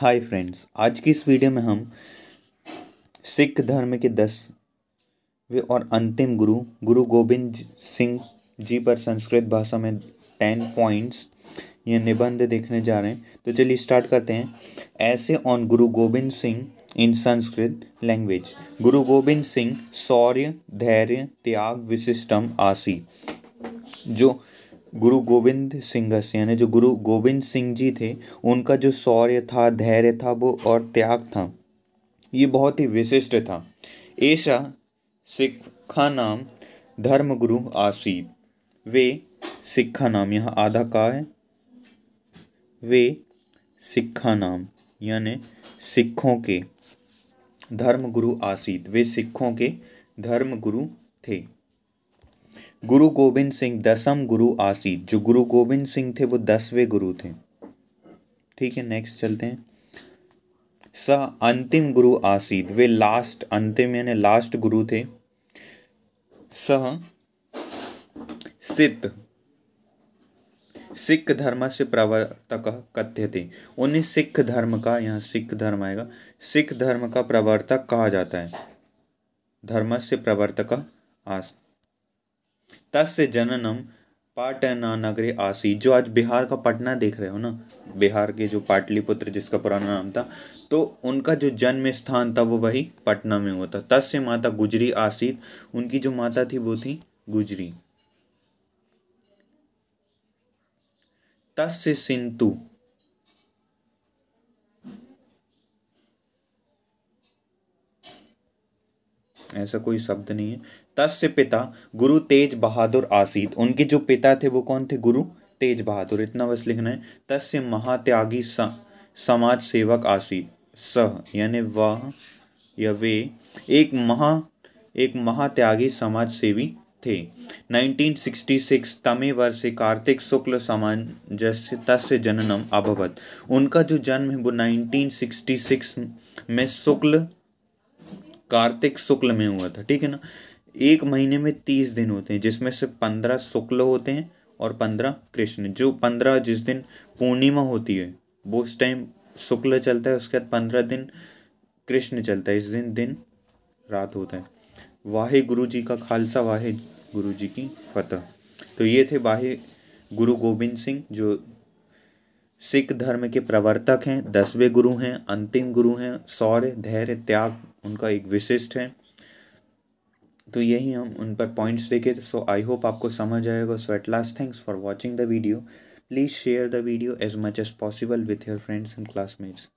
hi friends आज की इस वीडियो में हम सिख धर्म के दसवें और अंतिम गुरु गुरु गोविंद सिंह जी पर संस्कृत भाषा में टेन पॉइंट्स ये निबंध देखने जा रहे हैं तो चलिए स्टार्ट करते हैं ऐसे on Guru Gobind Singh in Sanskrit language Guru Gobind Singh शौर्य धैर्य त्याग विशिष्टम आसी जो गुरु गोविंद सिंह से यानी जो गुरु गोविंद सिंह जी थे उनका जो शौर्य था धैर्य था वो और त्याग था ये बहुत ही विशिष्ट था ऐसा सिखा नाम धर्मगुरु आसीत वे सिखा नाम यहाँ आधा का है वे सिखा नाम यानि सिखों के धर्मगुरु आसीत वे सिखों के धर्मगुरु थे गुरु गोविंद सिंह दसम गुरु आसीत जो गुरु गोविंद सिंह थे वो दसवें गुरु थे ठीक है नेक्स्ट चलते हैं स अंतिम गुरु आसीत वे लास्ट अंतिम यानी लास्ट गुरु थे सह सित सिख धर्म से प्रवर्तक कथ्य थे उन्हें सिख धर्म का यहाँ सिख धर्म आएगा सिख धर्म का प्रवर्तक कहा जाता है धर्म से प्रवर्तक आस तस्य पाटना नगरे आसी जो आज बिहार का पटना देख रहे हो ना बिहार के जो पाटलिपुत्र जिसका पुराना नाम था तो उनका जो जन्म स्थान था वो वही पटना में हुआ था तस्य माता गुजरी आसीत उनकी जो माता थी वो थी गुजरी तस्य सिंतु ऐसा कोई शब्द नहीं है तस् पिता गुरु तेज बहादुर आसीत उनके जो पिता थे वो कौन थे गुरु तेज बहादुर इतना बस लिखना है तस् महात्यागी समाज सेवक आसीत स यानी वह या वे एक महा एक महात्यागी समाज सेवी थे 1966 तमे वर्ष कार्तिक शुक्ल सामंजस्य तस्य जननम अभवत उनका जो जन्म है वो 1966 में शुक्ल कार्तिक शुक्ल में हुआ था ठीक है ना एक महीने में तीस दिन होते हैं जिसमें से पंद्रह शुक्ल होते हैं और पंद्रह कृष्ण जो पंद्रह जिस दिन पूर्णिमा होती है वो उस टाइम शुक्ल चलता है उसके बाद पंद्रह दिन कृष्ण चलता है इस दिन दिन रात होता है वाहे गुरु जी का खालसा वाहे गुरु जी की फतह तो ये थे वाहे गुरु गोविंद सिंह जो सिख धर्म के प्रवर्तक हैं दसवें गुरु हैं अंतिम गुरु हैं सौर्य धैर्य त्याग उनका एक विशिष्ट है तो यही हम उन पर पॉइंट्स देखे थे सो आई होप आपको समझ आएगा so at last thanks for watching the video please share the video as much as possible with your friends and classmates